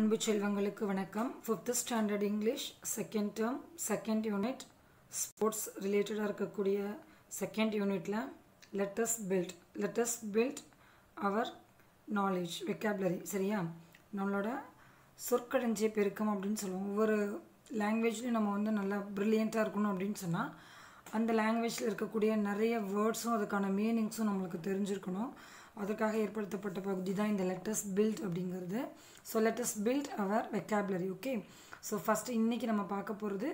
அன்பு செல்வங்களுக்கு வணக்கம் fifth standard English second term second unit sports ரிலேட்டடாக இருக்கக்கூடிய செகண்ட் யூனிட்டில் let's build let's build our knowledge vocabulary சரியா நம்மளோட சொற்கடைஞ்சிய பெருக்கம் அப்படின்னு சொல்லுவோம் ஒவ்வொரு லாங்குவேஜ்லையும் நம்ம வந்து நல்லா ப்ரில்லியண்ட்டாக இருக்கணும் அப்படின்னு சொன்னால் அந்த லாங்குவேஜில் இருக்கக்கூடிய நிறைய வேர்ட்ஸும் அதுக்கான மீனிங்ஸும் நம்மளுக்கு தெரிஞ்சிருக்கணும் அதற்காக ஏற்படுத்தப்பட்ட பகுதி தான் இந்த லெட்டஸ்ட் பில்ட் அப்படிங்கிறது so let's build our vocabulary okay so first இன்றைக்கி நம்ம பார்க்க போகிறது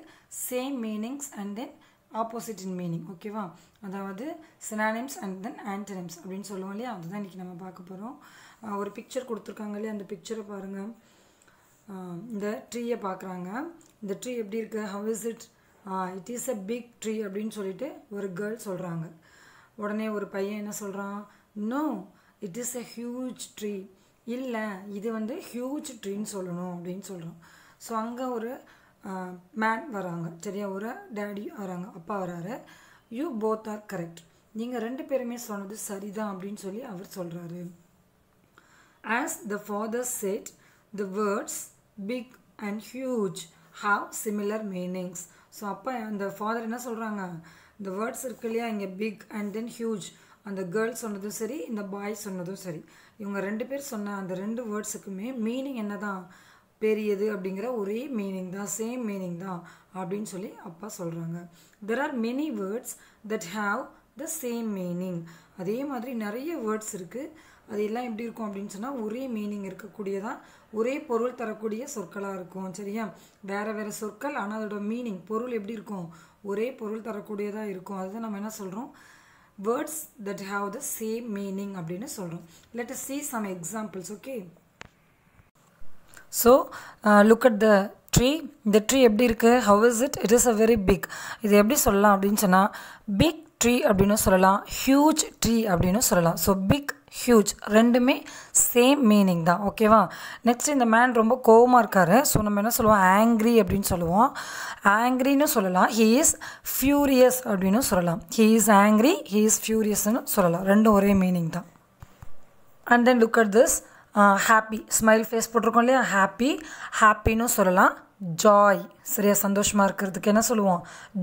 same meanings and then opposite in meaning ஓகேவா அதாவது சினானிம்ஸ் அண்ட் தென் ஆன்டனிம்ஸ் அப்படின்னு சொல்லுவோம் இல்லையா அதுதான் இன்றைக்கி நம்ம பார்க்க போகிறோம் ஒரு பிக்சர் கொடுத்துருக்காங்க இல்லையா அந்த பிக்சரை பாருங்கள் இந்த ட்ரீயை பார்க்குறாங்க இந்த ட்ரீ எப்படி இருக்குது how is it it is a big tree அப்படின்னு சொல்லிட்டு ஒரு கேர்ள் சொல்கிறாங்க உடனே ஒரு பையன் என்ன சொல்கிறான் no it is a huge tree இல்லை இது வந்து ஹியூஜ் ட்ரீன்னு சொல்லணும் அப்படின்னு சொல்கிறோம் ஸோ அங்கே ஒரு மேன் வராங்க சரியா ஒரு டேடி வராங்க அப்பா வராரு யூ போத் ஆர் கரெக்ட் நீங்கள் ரெண்டு பேருமே சொன்னது சரிதான் அப்படின்னு சொல்லி அவர் சொல்கிறாரு as the father said the words big and huge have similar meanings so அப்போ அந்த ஃபாதர் என்ன சொல்கிறாங்க இந்த வேர்ட்ஸ் இருக்கு இல்லையா இங்கே பிக் அண்ட் தென் ஹியூஜ் அந்த கேர்ள் சொன்னதும் சரி இந்த பாய் சொன்னதும் சரி இவங்க ரெண்டு பேர் சொன்ன அந்த ரெண்டு வேர்ட்ஸுக்குமே மீனிங் என்ன தான் பெரியது அப்படிங்கிற ஒரே மீனிங் தான் சேம் மீனிங் தான் அப்படின்னு சொல்லி அப்பா சொல்கிறாங்க there are many words that have the same meaning அதே மாதிரி நிறைய வேர்ட்ஸ் இருக்குது அது எல்லாம் எப்படி இருக்கும் அப்படின்னு சொன்னால் ஒரே மீனிங் இருக்கக்கூடியதான் ஒரே பொருள் தரக்கூடிய சொற்களாக இருக்கும் சரியா வேறு வேறு சொற்கள் ஆனால் அதோட மீனிங் பொருள் எப்படி இருக்கும் ஒரே பொருள் தரக்கூடியதாக இருக்கும் அதுதான் நம்ம என்ன சொல்கிறோம் words that have the same meaning அப்படின்னு சொல்கிறோம் let see some examples okay so look at the tree இந்த ட்ரீ எப்படி இருக்குது how is it it is a very big இது எப்படி சொல்லலாம் அப்படின்னு சொன்னால் பிக் ட்ரீ அப்படின்னு சொல்லலாம் ஹியூஜ் ட்ரீ அப்படின்னு சொல்லலாம் ஸோ பிக் ஹியூஜ் ரெண்டுமே சேம் மீனிங் தான் ஓகேவா நெக்ஸ்ட் இந்த மேன் ரொம்ப கோவமாக இருக்கார் ஸோ நம்ம என்ன சொல்லுவோம் ஆங்க்ரி அப்படின்னு சொல்லுவோம் ஆங்க்ரின்னு சொல்லலாம் ஹீ இஸ் ஃபியூரியஸ் அப்படின்னு சொல்லலாம் he is angry he is ஃபியூரியஸ்னு சொல்லலாம் ரெண்டும் ஒரே மீனிங் தான் and then look at this happy smile face போட்டிருக்கோம் இல்லையா ஹாப்பி ஹாப்பின்னு சொல்லலாம் ஜாய் சரியாக சந்தோஷமாக இருக்கிறதுக்கு என்ன சொல்லுவோம்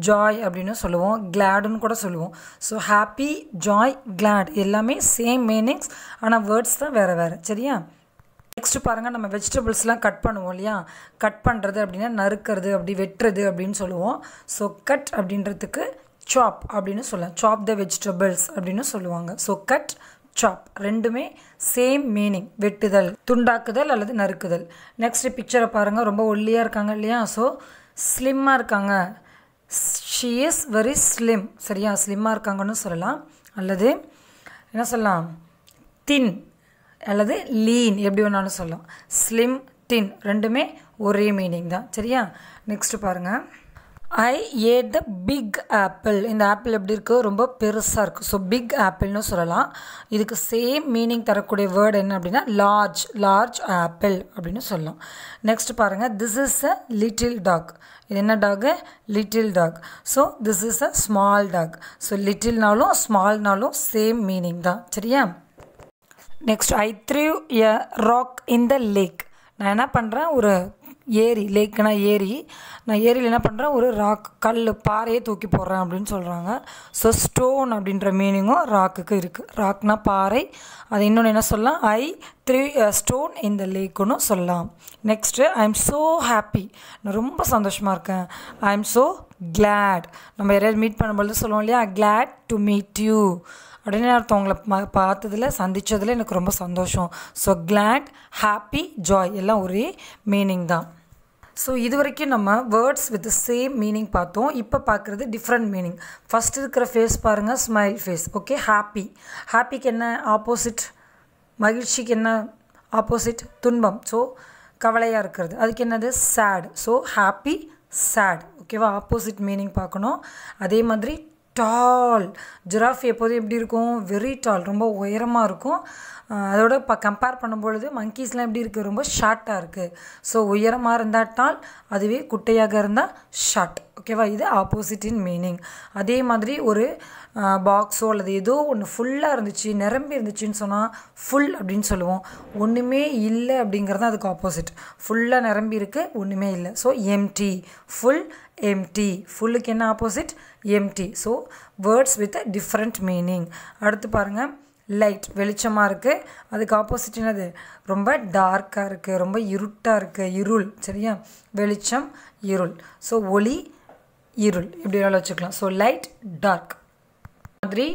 ஜாய் அப்படின்னு சொல்லுவோம் கிளாடுன்னு கூட சொல்லுவோம் ஸோ ஹாப்பி ஜாய் கிளாட் எல்லாமே சேம் மீனிங்ஸ் ஆனால் வேர்ட்ஸ் தான் வேறு வேறு சரியா நெக்ஸ்ட்டு பாருங்கள் நம்ம வெஜிடபிள்ஸ்லாம் கட் பண்ணுவோம் இல்லையா கட் பண்ணுறது அப்படின்னா நறுக்கிறது அப்படி வெட்டுறது அப்படின்னு சொல்லுவோம் ஸோ கட் அப்படின்றதுக்கு சாப் அப்படின்னு சொல்லலாம் சாப் த வெஜிடபிள்ஸ் அப்படின்னு சொல்லுவாங்க ஸோ கட் சாப் ரெண்டுமே சேம் மீனிங் வெட்டுதல் துண்டாக்குதல் அல்லது நறுக்குதல் நெக்ஸ்ட் பிக்சரை பாருங்கள் ரொம்ப ஒல்லியாக இருக்காங்க இல்லையா ஸோ ஸ்லிம்மாக இருக்காங்க ஷீ இஸ் வெரி ஸ்லிம் சரியா ஸ்லிம்மாக இருக்காங்கன்னு சொல்லலாம் அல்லது என்ன சொல்லலாம் தின் அல்லது லீன் எப்படி வேணாலும் சொல்லலாம் ஸ்லிம் தின் ரெண்டுமே ஒரே மீனிங் தான் சரியா நெக்ஸ்ட்டு பாருங்கள் I ate the big apple இந்த ஆப்பிள் எப்படி இருக்குது ரொம்ப பெருசாக இருக்குது ஸோ பிக் ஆப்பிள்னு சொல்லலாம் இதுக்கு சேம் மீனிங் தரக்கூடிய வேர்டு என்ன அப்படின்னா லார்ஜ் லார்ஜ் ஆப்பிள் அப்படின்னு சொல்லலாம் நெக்ஸ்ட் பாருங்கள் this is a little dog இது என்ன dog little dog so this is a small dog so லிட்டில்னாலும் ஸ்மால்னாலும் சேம் மீனிங் தான் சரியா next I threw a rock in the lake நான் என்ன பண்ணுறேன் ஒரு ஏரி லேக்குனா ஏரி நான் ஏரியில் என்ன பண்ணுறேன் ஒரு ராக் கல் பாறையை தூக்கி போடுறேன் அப்படின்னு சொல்கிறாங்க ஸோ ஸ்டோன் அப்படின்ற மீனிங்கும் ராக்குக்கு இருக்குது ராக்னா பாறை அது இன்னொன்று என்ன சொல்லலாம் ஐ த்ரீ ஸ்டோன் இந்த லேக்குன்னு சொல்லலாம் next I am so happy நான் ரொம்ப சந்தோஷமாக இருக்கேன் ஐ எம் ஸோ கிளாட் நம்ம யாரையாவது மீட் பண்ணும்பொழுது சொல்லுவோம் இல்லையா கிளாட் டு மீட் யூ உடனே ஒருத்தவங்களை ம பார்த்ததில் சந்தித்ததில் எனக்கு ரொம்ப சந்தோஷம் ஸோ கிளாட் ஹாப்பி ஜாய் எல்லாம் ஒரே மீனிங் தான் ஸோ இது வரைக்கும் நம்ம வேர்ட்ஸ் வித் சேம் மீனிங் பார்த்தோம் இப்போ பார்க்குறது டிஃப்ரெண்ட் மீனிங் ஃபஸ்ட் இருக்கிற ஃபேஸ் பாருங்கள் ஸ்மைல் ஃபேஸ் ஓகே ஹாப்பி ஹாப்பிக்கு என்ன ஆப்போசிட் மகிழ்ச்சிக்கு என்ன ஆப்போசிட் துன்பம் ஸோ கவலையாக இருக்கிறது அதுக்கு என்னது சேட் ஸோ ஹாப்பி சேட் ஓகேவா ஆப்போசிட் மீனிங் பார்க்கணும் அதே மாதிரி டால் ஜிராஃப் எப்போதும் எப்படி இருக்கும் வெரி டால் ரொம்ப உயரமாக இருக்கும் அதோட இப்போ கம்பேர் பண்ணும்பொழுது மங்கீஸ்லாம் எப்படி இருக்குது ரொம்ப ஷார்ட்டாக இருக்குது ஸோ உயரமாக இருந்தால் அதுவே குட்டையாக இருந்தால் ஷார்ட் ஓகேவா இது ஆப்போசிட்டின் மீனிங் அதே மாதிரி ஒரு பாக்ஸோ அல்லது ஏதோ ஒன்று ஃபுல்லாக இருந்துச்சு நிரம்பி இருந்துச்சுன்னு சொன்னால் ஃபுல் அப்படின்னு சொல்லுவோம் ஒன்றுமே இல்லை அப்படிங்கிறது அதுக்கு ஆப்போசிட் ஃபுல்லாக நிரம்பி இருக்குது ஒன்றுமே இல்லை ஸோ எம்டி ஃபுல் எம்டி ஃபுல்லுக்கு என்ன opposite empty so words with a different meaning அடுத்து பாருங்கள் லைட் வெளிச்சமாக இருக்குது அதுக்கு ஆப்போசிட் என்னது ரொம்ப டார்க்காக இருக்குது ரொம்ப இருட்டாக இருக்குது இருள் சரியா வெளிச்சம் இருள் ஸோ ஒளி இருள் இப்படி வேலை வச்சுக்கலாம் ஸோ லைட் டார்க் மாதிரி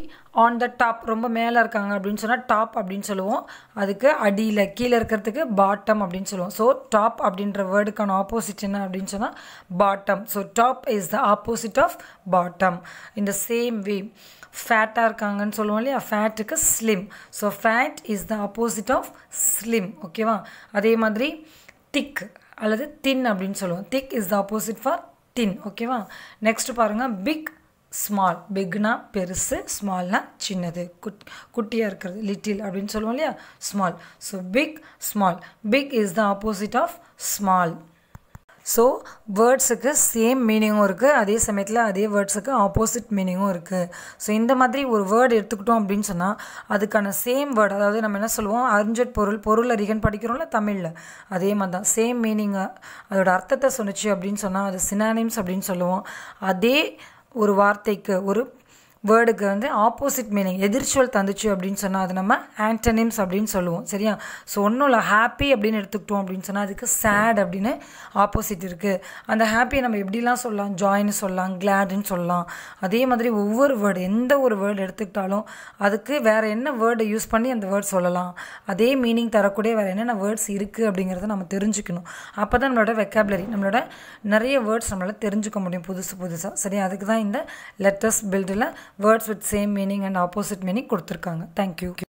ஆன் த டாப் ரொம்ப மேலே இருக்காங்க அப்படின்னு சொன்னால் டாப் அப்படின்னு சொல்லுவோம் அதுக்கு அடியில் கீழே இருக்கிறதுக்கு பாட்டம் அப்படின்னு சொல்லுவோம் ஸோ டாப் அப்படின்ற வேர்டுக்கான ஆப்போசிட் என்ன அப்படின்னு சொன்னால் bottom so top is the opposite of bottom இந்த சேம் வே ஃபேட்டாக இருக்காங்கன்னு சொல்லுவோம் இல்லையா ஃபேட்டுக்கு slim so fat is the opposite of slim ஓகேவா அதே மாதிரி திக் அல்லது தின் அப்படின்னு சொல்லுவோம் thick is the opposite for thin ஓகேவா நெக்ஸ்ட் பாருங்கள் பிக் ஸ்மால் பிக்னா பெருசு ஸ்மால்னா சின்னது குட் குட்டியாக இருக்கிறது லிட்டில் அப்படின்னு சொல்லுவோம் இல்லையா small so big small big is the opposite of small so வேர்ட்ஸுக்கு சேம் மீனிங்கும் இருக்குது அதே சமயத்தில் அதே வேர்ட்ஸுக்கு ஆப்போசிட் மீனிங்கும் இருக்குது ஸோ இந்த மாதிரி ஒரு வேர்டு எடுத்துக்கிட்டோம் அப்படின்னு சொன்னால் அதுக்கான சேம் வேர்டு அதாவது நம்ம என்ன சொல்லுவோம் அறிஞ்சட் பொருள் பொருள் அறிகன் படிக்கிறோம்ல தமிழில் அதே மாதிரி தான் சேம் மீனிங்காக அதோடய அர்த்தத்தை சொன்னிச்சு அப்படின்னு சொன்னால் அது சினானிம்ஸ் அப்படின்னு சொல்லுவோம் அதே ஒரு வார்த்தைக்கு ஒரு வேர்டுக்கு வந்து ஆப்போசிட் மீனிங் எதிர்ச்சொல் தந்துச்சு அப்படின்னு சொன்னால் அது நம்ம ஆன்டனிம்ஸ் அப்படின்னு சொல்லுவோம் சரியா ஸோ ஒன்றும் இல்லை ஹாப்பி அப்படின்னு எடுத்துக்கிட்டோம் அப்படின்னு சொன்னால் அதுக்கு சேட் அப்படின்னு ஆப்போசிட் இருக்குது அந்த ஹாப்பியை நம்ம எப்படிலாம் சொல்லலாம் ஜாயின்னு சொல்லலாம் கிளாடுன்னு சொல்லலாம் அதே மாதிரி ஒவ்வொரு வேர்டு எந்த ஒரு வேர்டு எடுத்துக்கிட்டாலும் அதுக்கு வேறு என்ன வேர்டை யூஸ் பண்ணி அந்த வேர்ட் சொல்லலாம் அதே மீனிங் தரக்கூடிய வேறு என்னென்ன வேர்ட்ஸ் இருக்குது அப்படிங்கிறத நம்ம தெரிஞ்சுக்கணும் அப்போ தான் நம்மளோட வெக்காபுலரி நம்மளோட நிறைய வேர்ட்ஸ் நம்மளால் தெரிஞ்சுக்க முடியும் புதுசு புதுசாக சரி அதுக்கு தான் இந்த லெட்டஸ்ட் பில்டில் words with same meaning and opposite meaning Thank you.